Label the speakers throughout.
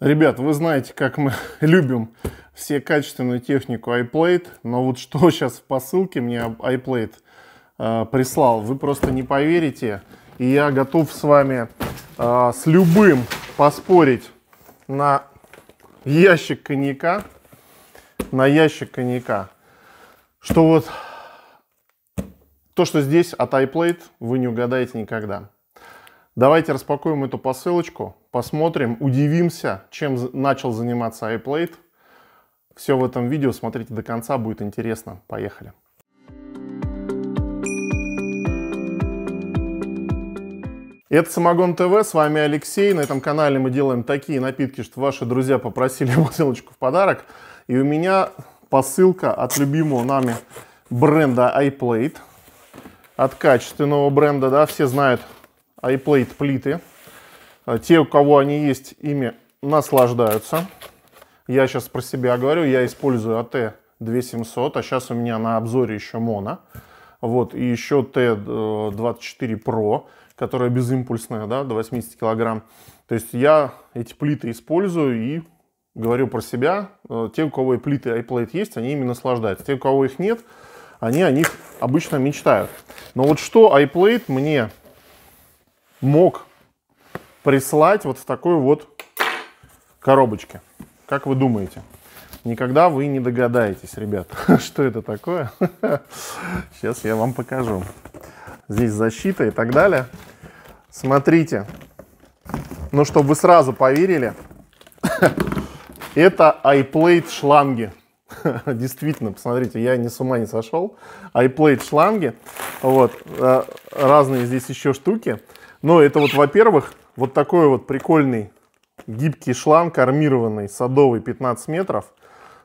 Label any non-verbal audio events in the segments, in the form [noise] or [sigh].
Speaker 1: Ребят, вы знаете, как мы [laughs] любим все качественную технику iPlate, но вот что сейчас [laughs] в посылке мне iPlate э, прислал, вы просто не поверите. И я готов с вами э, с любым поспорить на ящик коньяка, на ящик коньяка, что вот то, что здесь от iPlate, вы не угадаете никогда. Давайте распакуем эту посылочку посмотрим, удивимся, чем начал заниматься iPlate. Все в этом видео, смотрите до конца, будет интересно. Поехали. Это Самогон ТВ, с вами Алексей. На этом канале мы делаем такие напитки, что ваши друзья попросили [laughs] бутылочку в подарок. И у меня посылка от любимого нами бренда iPlate. От качественного бренда, да, все знают iPlate плиты. А, те, у кого они есть, ими наслаждаются. Я сейчас про себя говорю, я использую АТ 2700, а сейчас у меня на обзоре еще моно. Вот, и еще Т24 Pro, э, которая безимпульсная, да, до 80 килограмм. То есть я эти плиты использую и говорю про себя. Э, те, у кого и плиты iPlate есть, они ими наслаждаются. Те, у кого их нет, они о них обычно мечтают. Но вот что iPlate мне мог прислать вот в такой вот коробочке. Как вы думаете? Никогда вы не догадаетесь, ребят, [laughs] что это такое. Сейчас [laughs] я вам покажу. Здесь защита и так далее. Смотрите. Ну, чтобы вы сразу поверили, [laughs] это iPlate шланги. Действительно, посмотрите, я не с ума не сошел. iPlate шланги. Вот. Э, разные здесь еще штуки. Но ну, это вот, во-первых, вот такой вот прикольный гибкий шланг, армированный, садовый, 15 метров.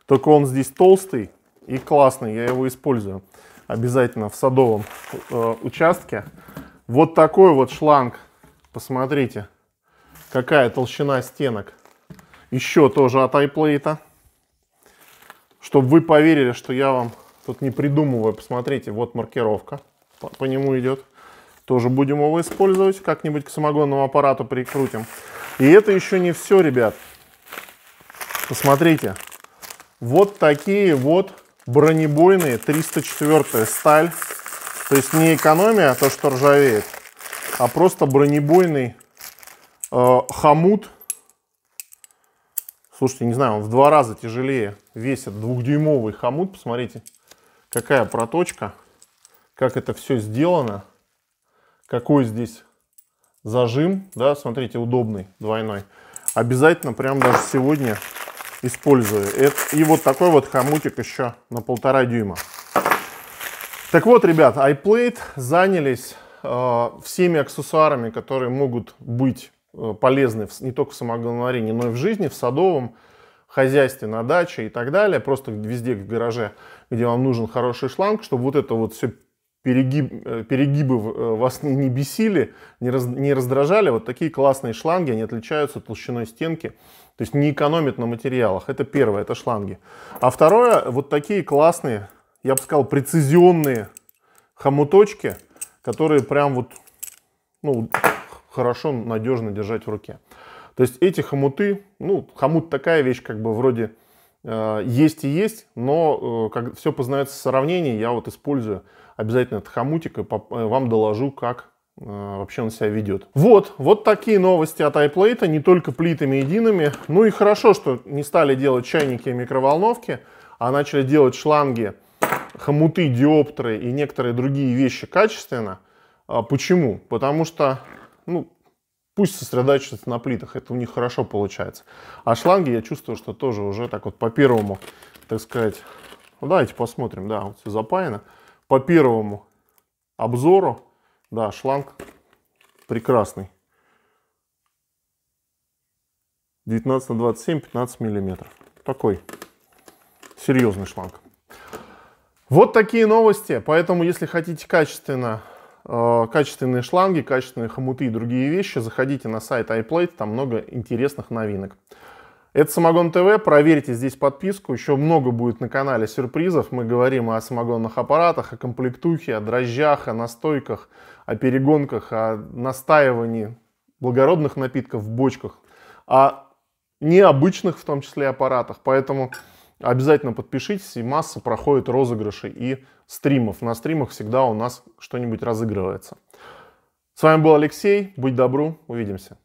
Speaker 1: Только он здесь толстый и классный, я его использую обязательно в садовом э, участке. Вот такой вот шланг, посмотрите, какая толщина стенок. Еще тоже от iPlate. Чтобы вы поверили, что я вам тут не придумываю, посмотрите, вот маркировка по, по нему идет. Тоже будем его использовать, как-нибудь к самогонному аппарату прикрутим. И это еще не все, ребят. Посмотрите, вот такие вот бронебойные 304 сталь. То есть не экономия, а то, что ржавеет, а просто бронебойный э, хомут. Слушайте, не знаю, он в два раза тяжелее весит двухдюймовый хомут. Посмотрите, какая проточка, как это все сделано какой здесь зажим, да, смотрите, удобный, двойной. Обязательно прям даже сегодня использую. и вот такой вот хомутик еще на полтора дюйма. Так вот, ребят, iPlate занялись э, всеми аксессуарами, которые могут быть э, полезны в, не только в самогоноварении, но и в жизни, в садовом хозяйстве, на даче и так далее, просто везде в гараже, где вам нужен хороший шланг, чтобы вот это вот все перегиб, э, перегибы вас э, сны не бесили, не, раз, не раздражали. Вот такие классные шланги, они отличаются толщиной стенки. То есть не экономят на материалах. Это первое, это шланги. А второе, вот такие классные, я бы сказал, прецизионные хомуточки, которые прям вот ну, хорошо, надежно держать в руке. То есть эти хомуты, ну, хомут такая вещь, как бы вроде Э, есть и есть, но э, как все познается в сравнении, я вот использую обязательно этот хомутик и э, вам доложу, как вообще он себя ведет. Вот, вот такие новости от iPlate, не только плитами едиными. Ну и хорошо, что не стали делать чайники и микроволновки, а начали делать шланги, хомуты, диоптры и некоторые другие вещи качественно. А почему? Потому что, ну, пусть сосредоточатся на плитах, это у них хорошо получается. А шланги я чувствую, что тоже уже так вот по первому, так сказать, ну, давайте посмотрим, да, вот все запаяно. По первому обзору, да, шланг прекрасный. 19 на 27, 15 миллиметров. Такой серьезный шланг. Вот такие новости, поэтому если хотите качественно Э, качественные шланги, качественные хомуты и другие вещи, заходите на сайт iPlate, там много интересных новинок. Это Самогон ТВ, проверьте здесь подписку, еще много будет на канале сюрпризов. Мы говорим о самогонных аппаратах, о комплектухе, о дрожжах, о настойках, о перегонках, о настаивании благородных напитков в бочках, о необычных в том числе аппаратах. Поэтому Обязательно подпишитесь, и масса проходит розыгрышей и стримов. На стримах всегда у нас что-нибудь разыгрывается. С вами был Алексей, будь добру, увидимся.